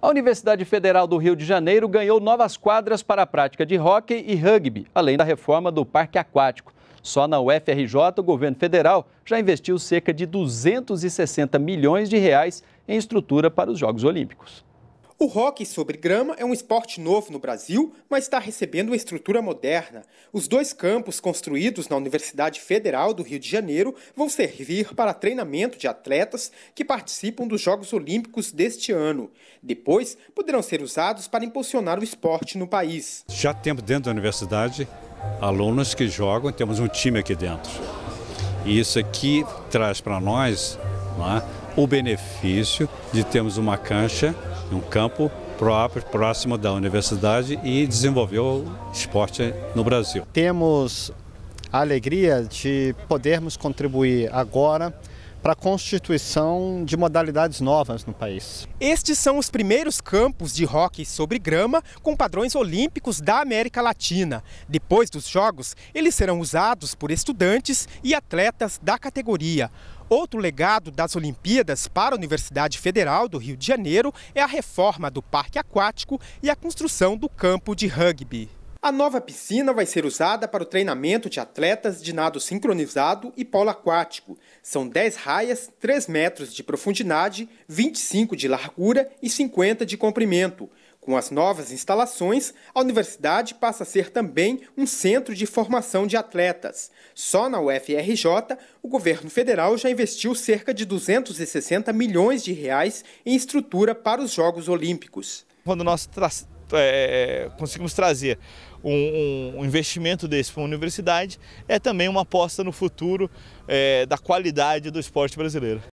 A Universidade Federal do Rio de Janeiro ganhou novas quadras para a prática de hóquei e rugby, além da reforma do parque aquático. Só na UFRJ, o governo federal já investiu cerca de 260 milhões de reais em estrutura para os Jogos Olímpicos. O hockey sobre grama é um esporte novo no Brasil, mas está recebendo uma estrutura moderna. Os dois campos construídos na Universidade Federal do Rio de Janeiro vão servir para treinamento de atletas que participam dos Jogos Olímpicos deste ano. Depois, poderão ser usados para impulsionar o esporte no país. Já temos dentro da universidade alunos que jogam, temos um time aqui dentro. E isso aqui traz para nós não é? o benefício de termos uma cancha, um campo próprio, próximo da universidade e desenvolver o esporte no Brasil. Temos a alegria de podermos contribuir agora para a constituição de modalidades novas no país. Estes são os primeiros campos de hóquei sobre grama com padrões olímpicos da América Latina. Depois dos Jogos, eles serão usados por estudantes e atletas da categoria. Outro legado das Olimpíadas para a Universidade Federal do Rio de Janeiro é a reforma do parque aquático e a construção do campo de rugby. A nova piscina vai ser usada para o treinamento de atletas de nado sincronizado e polo aquático. São 10 raias, 3 metros de profundidade, 25 de largura e 50 de comprimento. Com as novas instalações, a universidade passa a ser também um centro de formação de atletas. Só na UFRJ, o governo federal já investiu cerca de 260 milhões de reais em estrutura para os Jogos Olímpicos. Quando nós tra é, conseguimos trazer um, um, investimento desse para a universidade, é também uma aposta no futuro é, da qualidade do esporte brasileiro.